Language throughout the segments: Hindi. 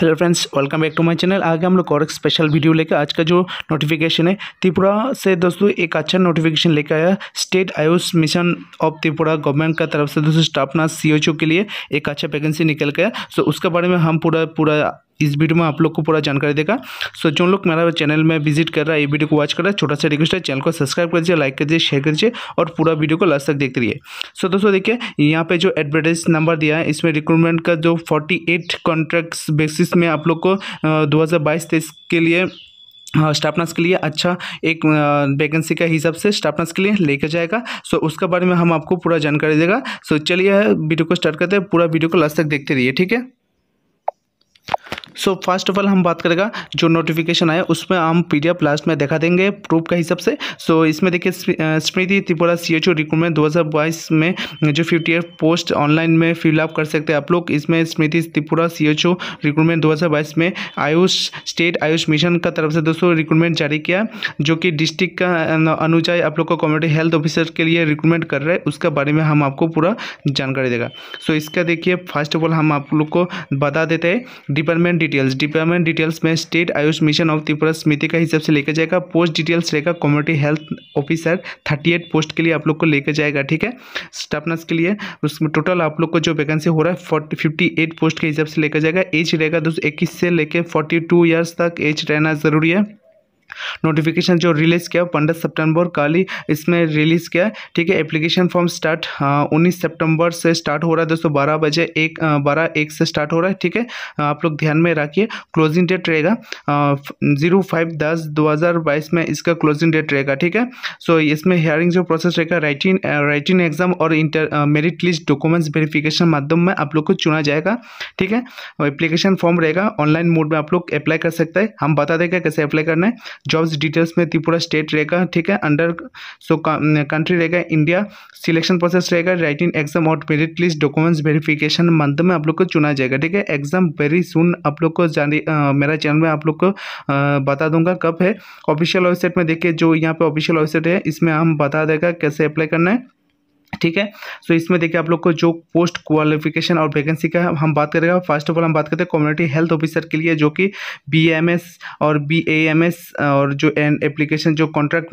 hello friends welcome back to my channel आगे हम लोग और एक स्पेशल वीडियो लेकर आज का जो नोटिफिकेशन है त्रिपुरा से दोस्तों एक अच्छा नोटिफिकेशन लेकर आया state Ayush mission of Tripura government का तरफ से दोस्तों स्टाफ नर्स सी के लिए एक अच्छा वैकेंसी निकल गया सो उसके बारे में हम पूरा पूरा इस वीडियो में आप लोग को पूरा जानकारी देगा सो जो लोग मेरा चैनल में विजिट कर रहा है ये वीडियो को वॉच कर रहा है छोटा सा रिक्वेस्ट है चैनल को सब्सक्राइब कर दीजिए लाइक कर दीजिए शेयर कर दीजिए और पूरा वीडियो को लास्ट तक देखते रहिए सो दोस्तों देखिए यहाँ पे जो एडवर्टाइज नंबर दिया है इसमें रिक्रूटमेंट का जो फोर्टी एट कॉन्ट्रैक्ट्स बेसिस में आप लोग को दो हज़ार बाईस तेईस के लिए स्टाफनर्स के लिए अच्छा एक वैकेंसी का हिसाब से स्टाफनर्स के लिए लेकर जाएगा सो उसके बारे में हम आपको पूरा जानकारी देगा सो चलिए वीडियो को स्टार्ट करते हैं पूरा वीडियो को लास्ट तक देखते रहिए ठीक है सो फर्स्ट ऑफ ऑल हम बात करेगा जो नोटिफिकेशन आया उसमें हम पी डी लास्ट में दिखा देंगे प्रूफ का हिसाब से सो so, इसमें देखिए स्मृति Tripura C H O recruitment दो हज़ार बाईस में जो फिफ्टी एट पोस्ट ऑनलाइन में फिलअप कर सकते हैं आप लोग इसमें स्मृति Tripura C H O recruitment दो हज़ार बाईस में आयुष स्टेट आयुष मिशन का तरफ से दोस्तों रिक्रूटमेंट जारी किया जो कि डिस्ट्रिक्ट का अनुजाई आप लोग को कम्युनिटी हेल्थ ऑफिसर के लिए रिक्रूटमेंट कर रहे हैं उसके बारे में हम आपको पूरा जानकारी देगा सो so, इसका देखिए फर्स्ट ऑफ ऑल हम आप लोग को बता देते हैं डिपार्टमेंट डिटेल्स डिप्लॉयमेंट डिटेल्स में state Ayush mission of Tripura समिति का हिसाब से लेकर जाएगा पोस्ट डिटेल्स रहेगा community health officer thirty eight post के लिए आप लोग को लेकर जाएगा ठीक है स्टाफ नर्स के लिए उसमें टोटल आप लोग को जो वैकेंसी हो रहा है फोर्टी फिफ्टी एट पोस्ट के हिसाब से लेकर जाएगा एज रहेगा दोस्तों इक्कीस से लेकर फोर्टी टू ईयर्स तक एज रहना ज़रूरी है नोटिफिकेशन जो रिलीज़ किया पंद्रह सितंबर कल ही इसमें रिलीज़ किया ठीक है एप्लीकेशन फॉर्म स्टार्ट उन्नीस सितंबर से स्टार्ट हो रहा है दोस्तों बारह बजे एक हाँ, बारह एक से स्टार्ट हो रहा है ठीक है हाँ, आप लोग ध्यान में रखिए क्लोजिंग डेट रहेगा जीरो हाँ, फाइव दस दो हज़ार बाईस में इसका क्लोजिंग डेट रहेगा ठीक है सो so, इसमें हेयरिंग जो प्रोसेस रहेगा राइटिंग राइटिंग एग्जाम और inter merit list documents verification माध्यम में आप लोग को चुना जाएगा ठीक है एप्लीकेशन फॉर्म रहेगा ऑनलाइन मोड में आप लोग अप्लाई कर सकते हैं हम बता देंगे कैसे अप्लाई करना है जॉब्स डिटेल्स में त्रिपुरा स्टेट रहेगा ठीक है अंडर सो कंट्री रहेगा इंडिया सिलेक्शन प्रोसेस रहेगा राइटिंग एग्जाम और merit list documents verification month में आप लोग को चुना जाएगा ठीक है एग्जाम वेरी सुन आप लोग को जानी मेरा चैनल में आप लोग को आ, बता दूंगा कब है ऑफिशियल वेबसाइट में देखिए जो यहाँ पे ऑफिशियल वेबसाइट है इसमें हम बता देगा कैसे अप्लाई करना है ठीक है सो इसमें देखिए आप लोग को जो पोस्ट क्वालिफिकेशन और वैकेंसी का हम बात करेंगे फर्स्ट ऑफ ऑल हम बात करते हैं कम्युनिटी हेल्थ ऑफिसर के लिए जो कि बीएमएस और बीएएमएस और जो एन एप्लीकेशन जो contract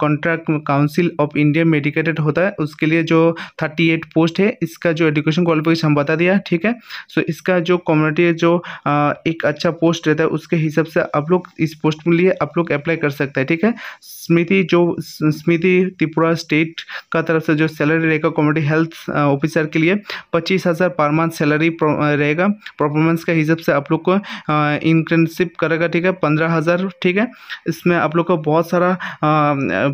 contract council of India medicated होता है उसके लिए जो थर्टी एट पोस्ट है इसका जो एडुकेशन क्वालिफिकेशन हम बता दिया ठीक है सो इसका जो कम्युनिटी जो आ, एक अच्छा पोस्ट रहता है उसके हिसाब से आप लोग इस पोस्ट के लिए आप लोग अप्लाई कर सकते हैं ठीक है स्मृति जो स्मृति त्रिपुरा स्टेट का तरफ से जो सैलरी रहेगा कम्युनिटी हेल्थ ऑफिसर के लिए पच्चीस हज़ार पर मंथ सैलरी रहेगा परफॉर्मेंस के हिसाब से आप लोग को इंटर्नशिप करेगा ठीक है पंद्रह हज़ार ठीक है इसमें आप लोग का बहुत सारा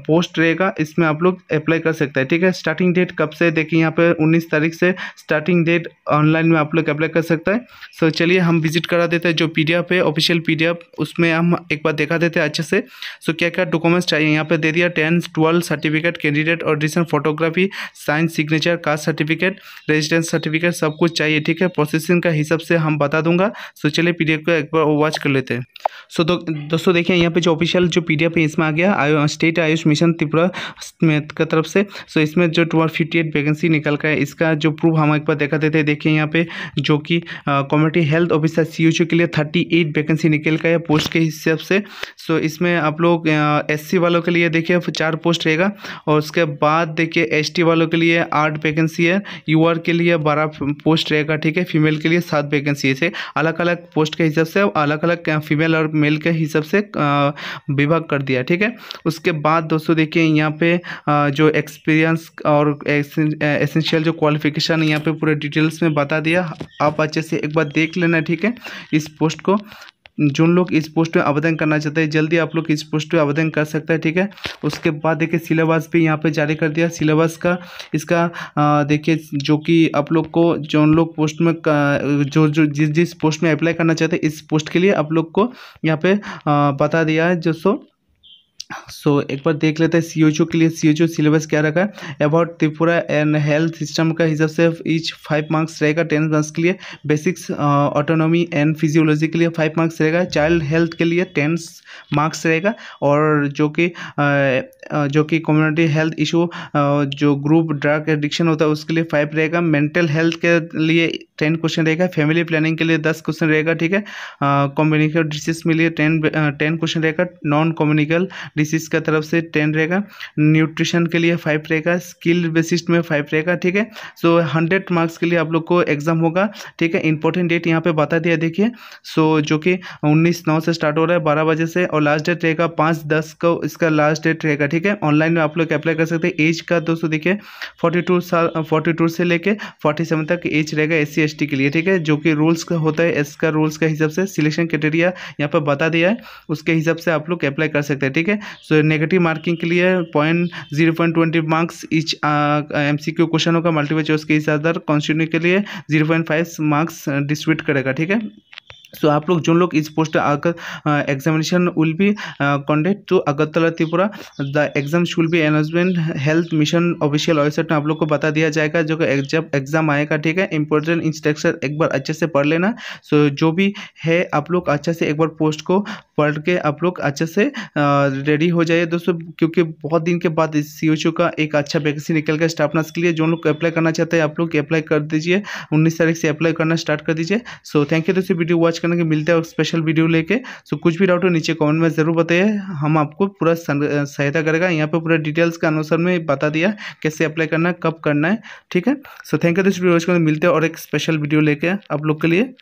पोस्ट रहेगा इसमें आप लोग अप्लाई कर सकते हैं ठीक है स्टार्टिंग डेट कब से देखिए यहाँ पर उन्नीस तारीख से स्टार्टिंग डेट ऑनलाइन में आप लोग अप्लाई कर सकता है सो चलिए हम विजिट करा देते हैं जो पी है ऑफिशियल पी उसमें हम एक बार देखा देते हैं अच्छे से सो क्या क्या डॉक्यूमेंट्स चाहिए यहाँ पर दे दिया टेंथ ट्वेल्थ सर्टिफिकेट कैंडिडेट और रिसेंट फोटोग्राफ भी sign signature caste certificate residence certificate सब कुछ चाहिए ठीक है प्रोसेसिंग का हिसाब से हम बता दूंगा सो चलिए पी को एक बार वॉच कर लेते हैं सो दो, दोस्तों देखिए यहाँ पे जो ऑफिशियल जो पी है इसमें आ गया आयु, स्टेट आयुष मिशन त्रिपुरा की तरफ से सो इसमें जो टू फिफ्टी एट वैकेंसी निकल कर है इसका जो प्रूफ हम एक बार देखा देते हैं देखिए यहाँ पे जो कि कम्युनिटी हेल्थ ऑफिसर सी के लिए थर्टी एट वैकेंसी निकल का है पोस्ट के हिसाब से सो इसमें आप लोग एस वालों के लिए देखिए चार पोस्ट रहेगा और उसके बाद देखिए एस वालों के लिए आठ वैकेंसी है यूआर के लिए बारह पोस्ट रहेगा ठीक है फीमेल के लिए सात वैकेंसी है अलग अलग पोस्ट के हिसाब से अलग अलग फीमेल और मेल के हिसाब से विभाग कर दिया ठीक है उसके बाद दोस्तों देखिए यहाँ पे जो एक्सपीरियंस और एसेंशियल जो क्वालिफिकेशन यहाँ पे पूरे डिटेल्स में बता दिया आप अच्छे से एक बार देख लेना ठीक है इस पोस्ट को जो लोग इस पोस्ट में आवेदन करना चाहते हैं जल्दी आप लोग इस पोस्ट में आवेदन कर सकते हैं ठीक है उसके बाद देखिए सिलेबस भी यहाँ पे जारी कर दिया सिलेबस का इसका देखिए जो कि आप लोग को जो लोग पोस्ट में जो जो जिस जिस पोस्ट में अप्लाई करना चाहते हैं इस पोस्ट के लिए आप लोग को यहाँ पे बता दिया है जो सो सो so, एक बार देख लेते हैं सी के लिए सी सिलेबस क्या रखा है about Tripura and health system का हिसाब से ईच फाइव मार्क्स रहेगा टेन मार्क्स के लिए बेसिक्स ऑटोनॉमी एंड फिजियोलॉजी के लिए फाइव मार्क्स रहेगा चाइल्ड हेल्थ के लिए टेन मार्क्स रहेगा और जो कि जो कि कम्युनिटी हेल्थ इशू जो ग्रुप ड्रग एडिक्शन होता है उसके लिए फाइव रहेगा मेंटल हेल्थ के लिए टेन क्वेश्चन रहेगा फैमिली प्लानिंग के लिए दस क्वेश्चन रहेगा ठीक है कम्युनिकल डिसीज के लिए टेन टेन क्वेश्चन रहेगा नॉन कम्युनिकल डिसीज इसका तरफ से टेन रहेगा न्यूट्रिशन के लिए फाइव रहेगा स्किल बेसिस में फाइव रहेगा ठीक है सो हंड्रेड मार्क्स के लिए आप लोग को एग्जाम होगा ठीक है इंपॉर्टेंट डेट यहाँ पे बता दिया देखिए सो so, जो कि उन्नीस नौ से स्टार्ट हो रहा है बारह बजे से और लास्ट डेट रहेगा पाँच दस को इसका लास्ट डेट रहेगा ठीक है ऑनलाइन में आप लोग अप्लाई कर सकते हैं एज का दोस्तों देखिए फोर्टी टू साल फोर्टी टू से लेकर फोर्टी सेवन तक एज रहेगा एस सी के लिए ठीक है जो कि रूल्स का होता है एस का रूल्स के हिसाब से सिलेक्शन क्राइटेरिया यहाँ पर बता दिया है उसके हिसाब से आप लोग अप्लाई कर सकते हैं ठीक है सो नेगेटिव मार्किंग के लिए point zero point twenty marks each M C Q question होगा मल्टीपल चॉइस के इस से कॉन्स्टिट्यू के लिए zero point five marks distribute करेगा ठीक है सो आप लोग जो लोग इस पोस्ट आकर examination will be conduct to Agartala Tripura the exam shall be announcement health mission official website में आप लोग को बता दिया जाएगा जो जब एग्जाम आएगा ठीक है इंपॉर्टेंट इंस्ट्रक्शन एक बार अच्छे से पढ़ लेना सो so, जो भी है आप लोग अच्छे से एक बार पोस्ट को पढ़ के आप लोग अच्छे से रेडी हो जाइए दोस्तों क्योंकि बहुत दिन के बाद इस सी का एक अच्छा वैकेंसी निकल गया स्टाफ नर्स के लिए जो लोग अप्लाई करना चाहते हैं आप लोग अप्लाई कर दीजिए उन्नीस तारीख से अप्लाई करना स्टार्ट कर दीजिए सो थैंक यू दोस्तों वीडियो वॉच के मिलते हैं स्पेशल वीडियो लेके सो कुछ भी डाउट हो नीचे कमेंट में ज़रूर बताइए हम आपको पूरा सहायता करेगा यहाँ पे पूरा डिटेल्स के अनुसार में बता दिया कैसे अप्लाई करना है कब करना है ठीक है so thank you this video मिलते हैं और एक स्पेशल वीडियो लेके आप लोग के लिए